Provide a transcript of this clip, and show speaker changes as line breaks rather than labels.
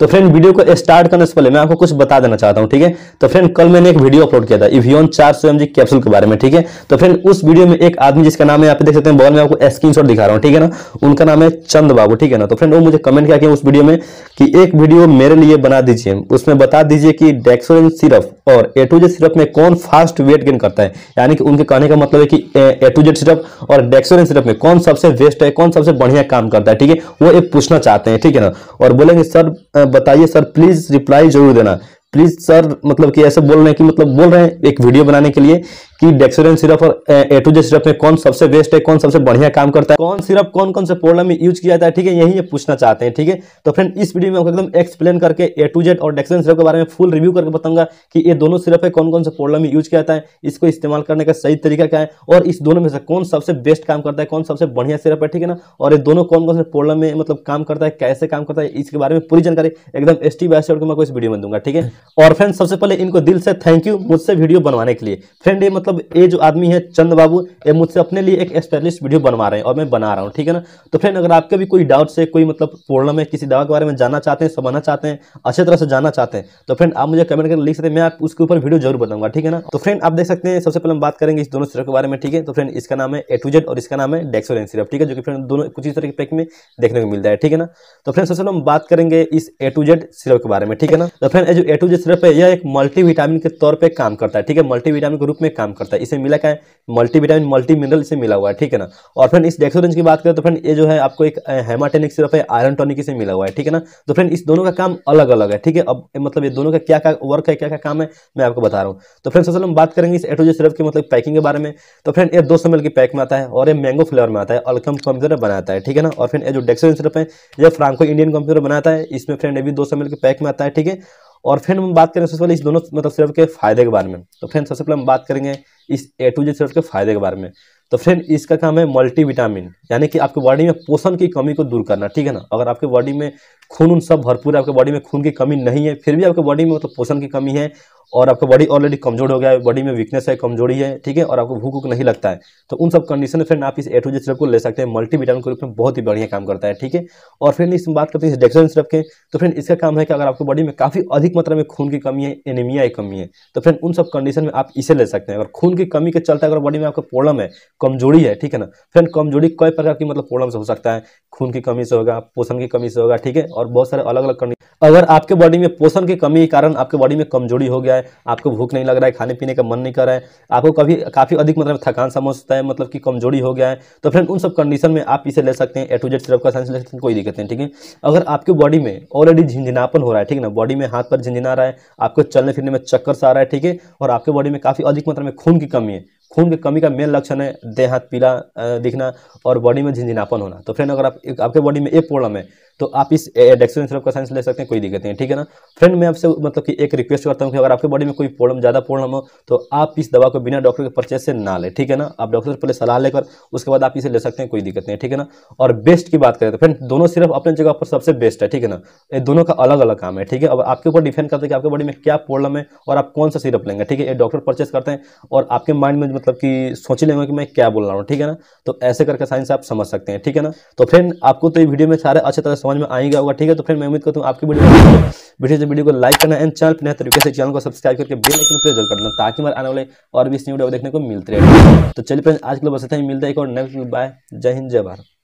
तो friend video को start करने से पहले मैं आपको कुछ बता देना चाहता हूँ ठीक है तो फ्रेंड कल मैंने एक वीडियो अपलोड किया था इवियन चार सौ कैप्सूल के बारे में ठीक है तो फ्रेंड उस वीडियो में एक आदमी जिसका नाम है यहाँ पे देख सकते हैं बॉल में आपको स्क्रीन दिखा रहा हूँ ठीक है ना उनका नाम है चंद बाबू ठीक है ना तो फ्रेंड वो मुझे कमेंट किया उस वीडियो में कि एक वीडियो मेरे लिए बना दीजिए उसमें बता दीजिए कि डेक्सोरेन सिरप और एटूजेड सिरप में कौन फास्ट वेट गेन करता है यानी कि उनके कहने का मतलब है कि एटोजेट सिरप और डेक्सोरेन सिरप में कौन सबसे बेस्ट है कौन सबसे बढ़िया काम करता है ठीक है वो ये पूछना चाहते हैं ठीक है ना और बोलेंगे सर बताइए सर प्लीज रिप्लाई जरूर देना प्लीज सर मतलब कि ऐसे बोल रहे हैं कि मतलब बोल रहे हैं एक वीडियो बनाने के लिए कि डेक्सोरेन सिरप और एटोजे सिरप में कौन सबसे बेस्ट है कौन सबसे बढ़िया काम करता है कौन सिरप कौन कौन से प्रॉब्लम में यूज किया जाता है ठीक है यही ये पूछना चाहते हैं ठीक है तो फ्रेंड इस वीडियो में आपको एकदम एक्सप्लेन करके ए टू जेड और डेक्सोरेन सिरप के बारे में फुल रिव्यू करके बताऊंगा कि ये दोनों सिरप है कौन कौन से प्रॉब्लम में यूज किया जाता है इसको इस्तेमाल करने का सही तरीका क्या है और इस दोनों में से कौन सबसे बेस्ट काम करता है कौन सबसे बढ़िया सिरप है ठीक है ना और ये दोनों कौन कौन से प्रॉब्लम में मतलब काम करता है कैसे काम करता है इसके बारे में पूरी जानकारी एकदम एस टी बाय मैं इस वीडियो में दूंगा ठीक है और फ्रेंड सबसे पहले इनको दिल से थैंक यू मुझसे वीडियो बनवाने के लिए फ्रेंड ये मतलब मतलब ये जो आदमी है चंद बाबू ये मुझसे अपने लिए एक स्पेशलिस्ट वीडियो बनवा रहे हैं और मैं बना रहा हूँ ठीक है ना तो फ्रेंड अगर आपके भी कोई डाउट्स है कोई मतलब प्रॉब्लम है किसी दवा के बारे में जानना चाहते हैं समझना चाहते हैं अच्छे तरह से जाना चाहते हैं तो फ्रेंड आप मुझे कमेंट करके लिख सकते हैं मैं आप उसके ऊपर वीडियो जरूर बनाऊंगा ठीक है ना तो फ्रेंड आप देख सकते हैं सबसे पहले हम बात करेंगे इस दोनों सिरप के बारे में ठीक है तो फ्रेंड इसका नाम है एटूजेड और इसका नाम है डेक्सोरेन सिरप ठीक है जो कि फ्रेंड दोनों कुछ इस तरह के पैक में देखने को मिलता है ठीक है ना तो फ्रेंड सबसे पहले हम बात करेंगे इस एटूजेड सिरप के बारे में ठीक है ना तो फ्रेंड जो एटूजेड सिरप है यह एक मल्टी के तौर पर काम करता है ठीक है मल्टी के रूप में काम करता है इसे मिला क्या है मल्टी विटामिन मल्टी मिनरल इसे मिला हुआ है ठीक है ना और फ्रेंड इस डेक्सोरेंज की बात करें तो फ्रेंड ये जो है आपको एक हेमाटेनिक सिर्फ है आयरन टॉनिक इसे मिला हुआ है ठीक है ना तो फ्रेंड इस दोनों का काम अलग अलग है ठीक है अब मतलब ये दोनों का क्या क्या वर्क है क्या क्या काम है मैं आपको बता रहा हूँ तो फ्रेंड सबसे हम बात करेंगे इस एटोजो सिरप के मतलब पैकिंग के बारे में तो फ्रेंड ये दो सौ की पैक में आता है और ये मैंगो फ्लेवर में आता है अलकम कंप्यूटर बनाता है ठीक है ना और फ्रेंड ये जो डेक्सोरेंज सिरप है ये फ्रांको इंडियन कंप्यूटर बनाता है इसमें फ्रेंड ये भी दो सौ के पैक में आता है ठीक है और फिर हम बात करें सबसे पहले इस दोनों मतलब सिर्फ के फायदे के बारे में तो फ्रेंड सबसे पहले हम बात करेंगे इस ए टू जे सिर्फ के फायदे के बारे में तो फ्रेंड इसका काम है मल्टीविटामिन यानी कि आपके बॉडी में पोषण की कमी को दूर करना ठीक है ना अगर आपके बॉडी में खून उन सब भरपूर है आपके बॉडी में खून की कमी नहीं है फिर भी आपके बॉडी में मतलब पोषण की कमी है और आपका बॉडी ऑलरेडी कमजोर हो गया है बॉडी में वीकनेस है कमजोरी है ठीक है और आपको भूख वूक नहीं लगता है तो उन सब कंडीशन में फिर आप इस एटोजी सिरप को ले सकते हैं मल्टीविटामिन के रूप में बहुत ही बढ़िया काम करता है ठीक है और फिर इस बात करते हैं इस डेक्सन सिरप के तो फ्रेंड इसका काम है कि अगर आपको बॉडी में काफ़ी अधिक मात्रा में खून की कमी है एनीमिया की कमी है तो फ्रेंड उन सब कंडीशन में आप इसे ले सकते हैं अगर खून की कमी के चलते अगर बॉडी में आपका प्रॉब्लम है कमजोरी है ठीक है ना फ्रेंड कमजोरी कई प्रकार की मतलब प्रॉब्लम से हो सकता है खून की कमी से होगा पोषण की कमी से होगा ठीक है और बहुत सारे अलग अलग कंडीशन अगर आपके बॉडी में पोषण की कमी के कारण आपके बॉडी में कमजोरी हो गया है आपको भूख नहीं लग रहा है खाने पीने का मन नहीं कर रहा है आपको कभी काफ़ी अधिक मतलब थकान समझता है मतलब कि कमजोरी हो गया है तो फ्रेंड उन सब कंडीशन में आप इसे ले सकते हैं ए टू जेड सिरप का साइंस ले सकते हैं कोई दिक्कत नहीं ठीक है अगर आपके बॉडी में ऑलरेडी झिझिनापन हो रहा है ठीक है ना बॉडी में हाथ पर झिझिना रहा है आपको चलने फिरने में चक्कर सा रहा है ठीक है और आपके बॉडी में काफ़ी अधिक मात्रा में खून की कमी है खून की कमी का मेन लक्षण है देह हाथ पीला दिखना और बॉडी में झिझिनापन होना तो फ्रेंड अगर आप आपके बॉडी में एक प्रॉब्लम है तो आप इस डेक्सोजन का साइंस ले सकते हैं कोई दिक्कत नहीं ठीक है ना फ्रेंड मैं आपसे मतलब कि एक रिक्वेस्ट करता हूँ कि अगर आपके बॉडी में कोई प्रॉब्लम ज़्यादा प्रॉब्लम हो तो आप इस दवा को बिना डॉक्टर के परचेज से ना लें ठीक है ना आप डॉक्टर से पहले सलाह लेकर उसके बाद आप इसे ले सकते हैं कोई दिक्कत नहीं ठीक है ना और बेस्ट की बात करें तो फ्रेंड दोनों सिर्फ अपने जगह पर सबसे बेस्ट है ठीक है ना ये दोनों का अलग अलग काम है ठीक है अब आपके ऊपर डिपेंड करता है कि आपके बॉडी में क्या प्रॉब्लम है और आप कौन सा सिरप लेंगे ठीक है ये डॉक्टर परचेस करते हैं और आपके माइंड में मतलब कि सोच लेंगे कि मैं क्या बोल रहा हूँ ठीक है ना तो ऐसे करके साइंस आप समझ सकते हैं ठीक है ना तो फ्रेंड आपको तो ये वीडियो में सारे अच्छे तरह समझ में आएगा होगा ठीक है तो फिर मैं उम्मीद करता हूँ आपकी वीडियो वीडियो से वीडियो को लाइक करना एंड चैनल पर नए तरीके तो से चैनल को सब्सक्राइब करके बेल आइकन प्रेस जरूर करना ताकि हमारे आने वाले और भी इस वीडियो देखने को मिलते रहे तो चलिए फ्रेंड्स आज के लिए बस इतना ही मिलता है एक और नेक्स्ट बाय जय हिंद जय भारत